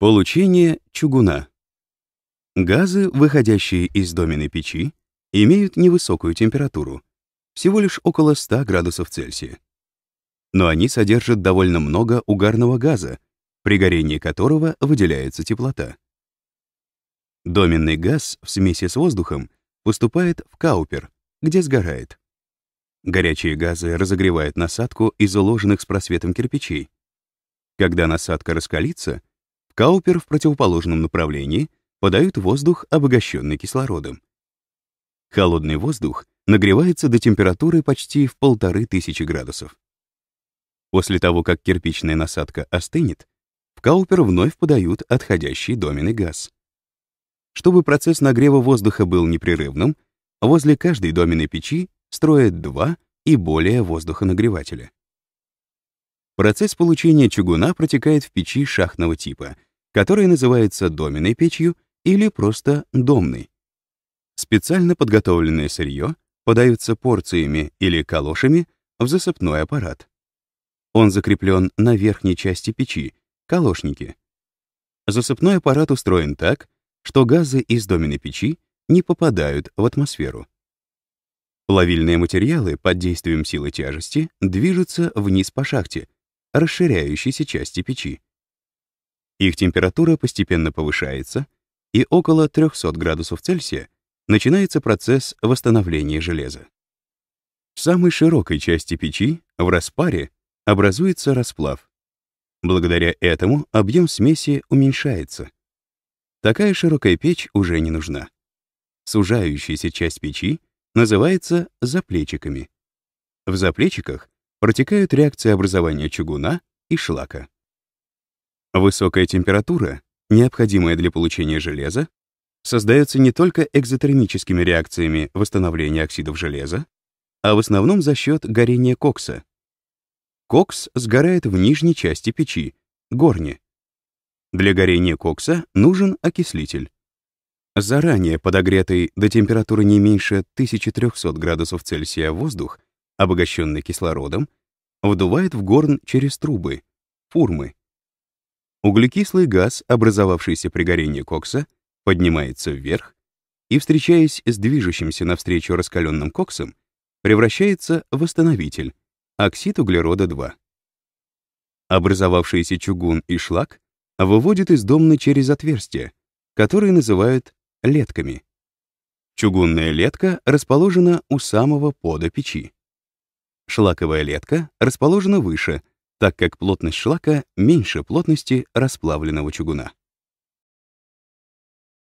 Получение чугуна. Газы, выходящие из доменной печи, имеют невысокую температуру, всего лишь около 100 градусов Цельсия. Но они содержат довольно много угарного газа, при горении которого выделяется теплота. Доменный газ в смеси с воздухом поступает в каупер, где сгорает. Горячие газы разогревают насадку из уложенных с просветом кирпичей. Когда насадка раскалится, Каупер в противоположном направлении подают воздух, обогащенный кислородом. Холодный воздух нагревается до температуры почти в полторы тысячи градусов. После того, как кирпичная насадка остынет, в Каупер вновь подают отходящий доменный газ. Чтобы процесс нагрева воздуха был непрерывным, возле каждой доменной печи строят два и более воздухонагревателя. Процесс получения чугуна протекает в печи шахтного типа — которая называется доменной печью или просто домной. Специально подготовленное сырье подается порциями или калошами в засыпной аппарат. Он закреплен на верхней части печи, калошнике. Засыпной аппарат устроен так, что газы из доменной печи не попадают в атмосферу. Плавильные материалы под действием силы тяжести движутся вниз по шахте, расширяющейся части печи. Их температура постепенно повышается, и около 300 градусов Цельсия начинается процесс восстановления железа. В самой широкой части печи, в распаре, образуется расплав. Благодаря этому объем смеси уменьшается. Такая широкая печь уже не нужна. Сужающаяся часть печи называется заплечиками. В заплечиках протекают реакции образования чугуна и шлака. Высокая температура, необходимая для получения железа, создается не только экзотермическими реакциями восстановления оксидов железа, а в основном за счет горения кокса. Кокс сгорает в нижней части печи, горне. Для горения кокса нужен окислитель. Заранее подогретый до температуры не меньше 1300 градусов Цельсия воздух, обогащенный кислородом, вдувает в горн через трубы, фурмы, Углекислый газ, образовавшийся при горении кокса, поднимается вверх и, встречаясь с движущимся навстречу раскаленным коксом, превращается в восстановитель, оксид углерода-2. Образовавшийся чугун и шлак выводят из домны через отверстия, которые называют летками. Чугунная летка расположена у самого пода печи. Шлаковая летка расположена выше — так как плотность шлака меньше плотности расплавленного чугуна.